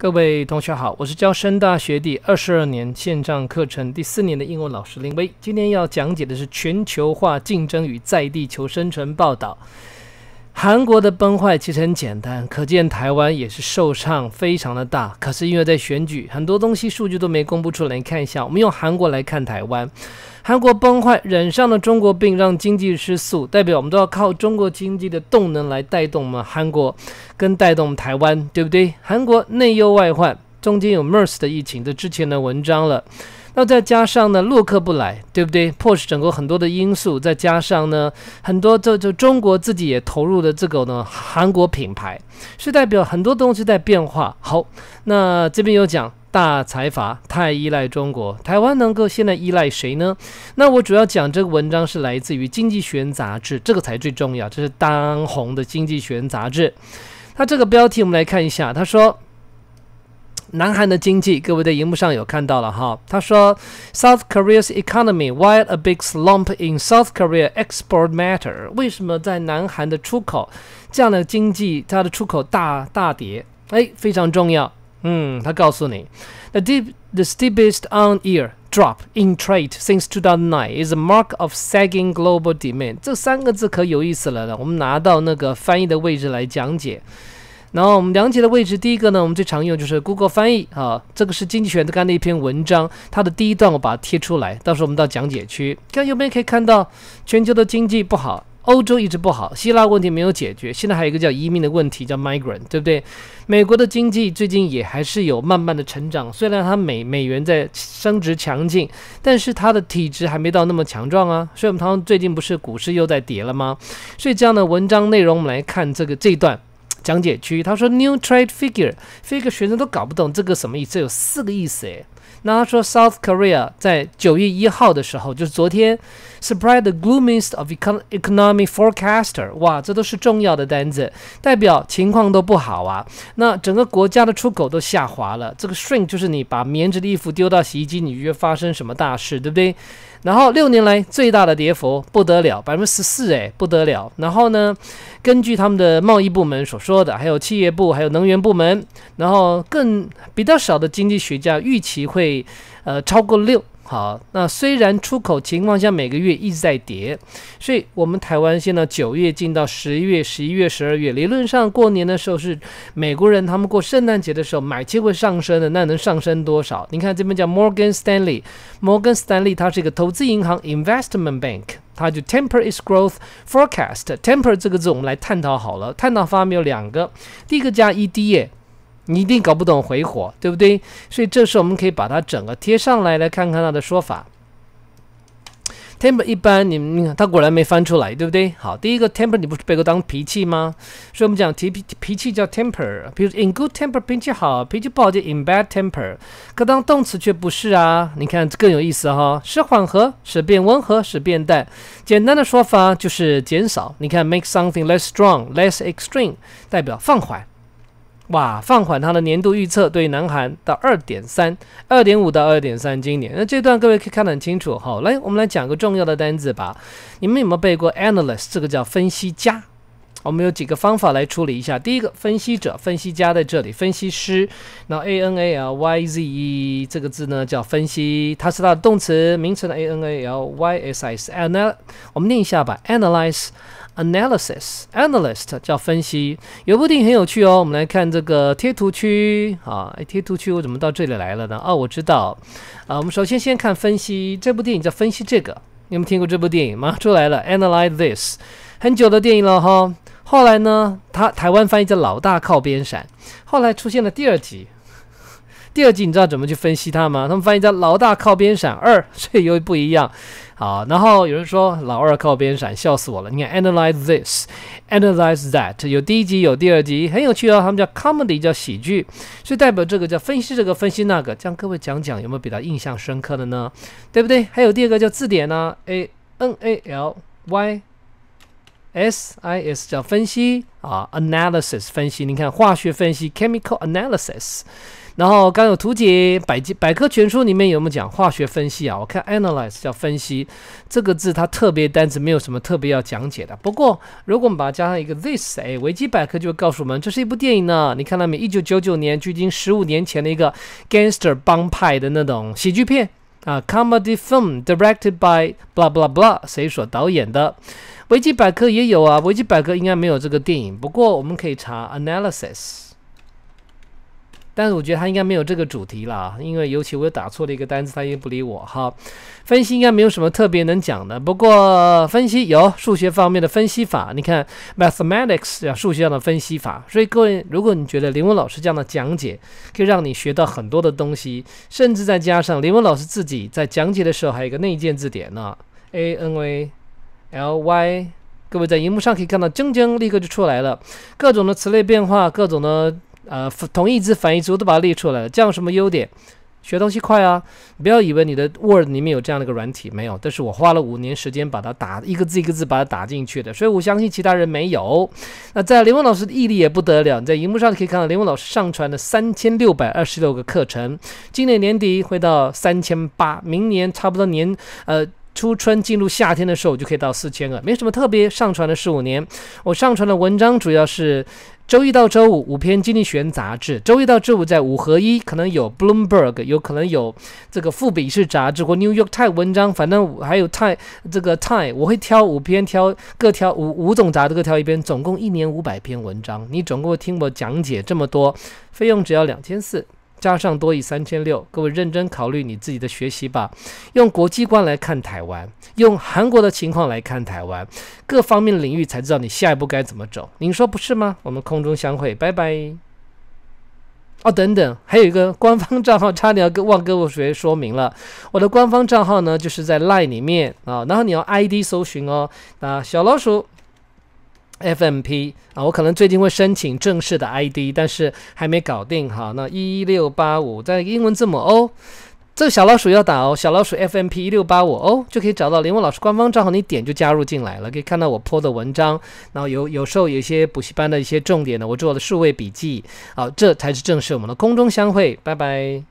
各位同学好，我是教深大学第二十二年线上课程第四年的英文老师林威，今天要讲解的是全球化竞争与在地球生存报道。韩国的崩坏其实很简单，可见台湾也是受创非常的大。可是因为在选举，很多东西数据都没公布出来，你看一下，我们用韩国来看台湾。韩国崩坏染上了中国病，让经济失速，代表我们都要靠中国经济的动能来带动我们韩国，跟带动台湾，对不对？韩国内忧外患，中间有 mers 的疫情，这之前的文章了。那再加上呢，洛克不来，对不对？迫使整个很多的因素，再加上呢，很多就就中国自己也投入了这个呢韩国品牌，是代表很多东西在变化。好，那这边有讲。大财阀太依赖中国，台湾能够现在依赖谁呢？那我主要讲这个文章是来自于《经济学人》杂志，这个才最重要。这是当红的《经济学人》杂志。它这个标题我们来看一下，他说：“南韩的经济，各位在荧幕上有看到了哈。”他说：“South Korea's economy, w h e a big slump in South Korea export matter？为什么在南韩的出口这样的经济，它的出口大大跌？哎，非常重要。”嗯，他告诉你，the deep the steepest on-year drop in trade since two thousand n is n e i a mark of sagging global demand。这三个字可有意思了呢，我们拿到那个翻译的位置来讲解。然后我们讲解的位置，第一个呢，我们最常用就是 Google 翻译啊。这个是《经济学的刚的一篇文章，它的第一段我把它贴出来，到时候我们到讲解区看有没有可以看到全球的经济不好。欧洲一直不好，希腊问题没有解决，现在还有一个叫移民的问题，叫 migrant，对不对？美国的经济最近也还是有慢慢的成长，虽然它美美元在升值强劲，但是它的体质还没到那么强壮啊。所以我们看最近不是股市又在跌了吗？所以这样的文章内容，我们来看这个这一段讲解区，他说 new trade figure，figure 学生都搞不懂这个什么意思，有四个意思诶。那他说，South Korea 在九月一号的时候，就是昨天，surprise the gloomiest of economic forecaster。哇，这都是重要的单子，代表情况都不好啊。那整个国家的出口都下滑了。这个 shrink 就是你把棉质的衣服丢到洗衣机，你约发生什么大事，对不对？然后六年来最大的跌幅，不得了，百分之十四，哎，不得了。然后呢，根据他们的贸易部门所说的，还有企业部，还有能源部门，然后更比较少的经济学家预期会。会，呃，超过六。好，那虽然出口情况下每个月一直在跌，所以我们台湾现在九月进到十一月、十一月、十二月，理论上过年的时候是美国人他们过圣诞节的时候买气会上升的，那能上升多少？你看这边叫 Morgan Stanley，摩根斯坦利，它是一个投资银行 （investment bank），它就 temper its growth forecast。temper 这个字我们来探讨好了，探讨方面有两个，第一个加 ed。你一定搞不懂回火，对不对？所以这时我们可以把它整个贴上来，来看看它的说法。Temper 一般，你们它果然没翻出来，对不对？好，第一个 temper 你不是被哥当脾气吗？所以我们讲提脾气叫 temper，比如 in good temper 脾气好，脾气暴的 in bad temper。可当动词却不是啊，你看更有意思哈，使缓和，使变温和，使变淡。简单的说法就是减少。你看 make something less strong, less extreme，代表放缓。哇，放缓它的年度预测，对南韩到二点三，二点五到二点三，今年。那这段各位可以看得很清楚。好，来，我们来讲个重要的单子吧。你们有没有背过 analyst？这个叫分析家。我们有几个方法来处理一下。第一个，分析者、分析家在这里，分析师。那 A N A L Y Z E 这个字呢叫分析，它是它的动词、名词的 A N A L Y S I S。a n a l 我们念一下吧。Analyze，analysis，analyst，叫分析。有部电影很有趣哦，我们来看这个贴图区啊。贴图区我怎么到这里来了呢？哦，我知道。啊，我们首先先看分析。这部电影叫分析这个。你们听过这部电影？吗？出来了。Analyze this，很久的电影了哈。后来呢，他台湾翻译叫老大靠边闪。后来出现了第二集，第二集你知道怎么去分析它吗？他们翻译叫老大靠边闪二，所 以又不一样。好，然后有人说老二靠边闪，笑死我了。你看 analyze this，analyze that，有第一集有第二集，很有趣哦。他们叫 comedy，叫喜剧，所以代表这个叫分析这个分析那个。这样各位讲讲有没有比较印象深刻的呢？对不对？还有第二个叫字典呢，a n a l y。S I S 叫分析啊，analysis 分析。你看化学分析，chemical analysis。然后刚有图解，百百科全书里面有没有讲化学分析啊？我看 analyze 叫分析，这个字它特别单词没有什么特别要讲解的。不过如果我们把它加上一个 this，哎，维基百科就会告诉我们，这是一部电影呢。你看到没？一九九九年，距今十五年前的一个 gangster 帮派的那种喜剧片。啊，comedy film directed by blah blah blah，谁所导演的？维基百科也有啊，维基百科应该没有这个电影。不过我们可以查 analysis。但是我觉得他应该没有这个主题了，因为尤其我又打错了一个单词，他也不理我哈。分析应该没有什么特别能讲的，不过分析有数学方面的分析法，你看 mathematics 数学上的分析法。所以各位，如果你觉得林文老师这样的讲解可以让你学到很多的东西，甚至再加上林文老师自己在讲解的时候还有一个内建字典呢，a n a l y，各位在荧幕上可以看到晶晶立刻就出来了，各种的词类变化，各种的。呃，同义字、反义词我都把它列出来了，这样有什么优点？学东西快啊！不要以为你的 Word 里面有这样的一个软体，没有。但是我花了五年时间把它打一个字一个字把它打进去的，所以我相信其他人没有。那在林文老师的毅力也不得了，你在荧幕上可以看到林文老师上传了三千六百二十六个课程，今年年底会到三千八，明年差不多年呃初春进入夏天的时候就可以到四千个，没什么特别。上传了十五年，我上传的文章主要是。周一到周五五篇《经济学杂志，周一到周五在五合一，可能有《Bloomberg》，有可能有这个《复笔事》杂志或《New York Times》文章，反正还有《Time 这个《Time》，我会挑五篇，挑各挑五五种杂志各挑一篇，总共一年五百篇文章，你总共听我讲解这么多，费用只要两千四。加上多亿三千六，各位认真考虑你自己的学习吧。用国际观来看台湾，用韩国的情况来看台湾，各方面领域才知道你下一步该怎么走。您说不是吗？我们空中相会，拜拜。哦，等等，还有一个官方账号差点要忘跟我学说明了。我的官方账号呢，就是在 LINE 里面啊，然后你要 ID 搜寻哦。那小老鼠。FMP 啊，我可能最近会申请正式的 ID，但是还没搞定哈。那一六八五在英文字母 O，这小老鼠要打哦，小老鼠 FMP 一六八五 O 就可以找到林文老师官方账号，你点就加入进来了，可以看到我 po 的文章，然后有有时候有一些补习班的一些重点的，我做的数位笔记啊，这才是正式我们的空中相会，拜拜。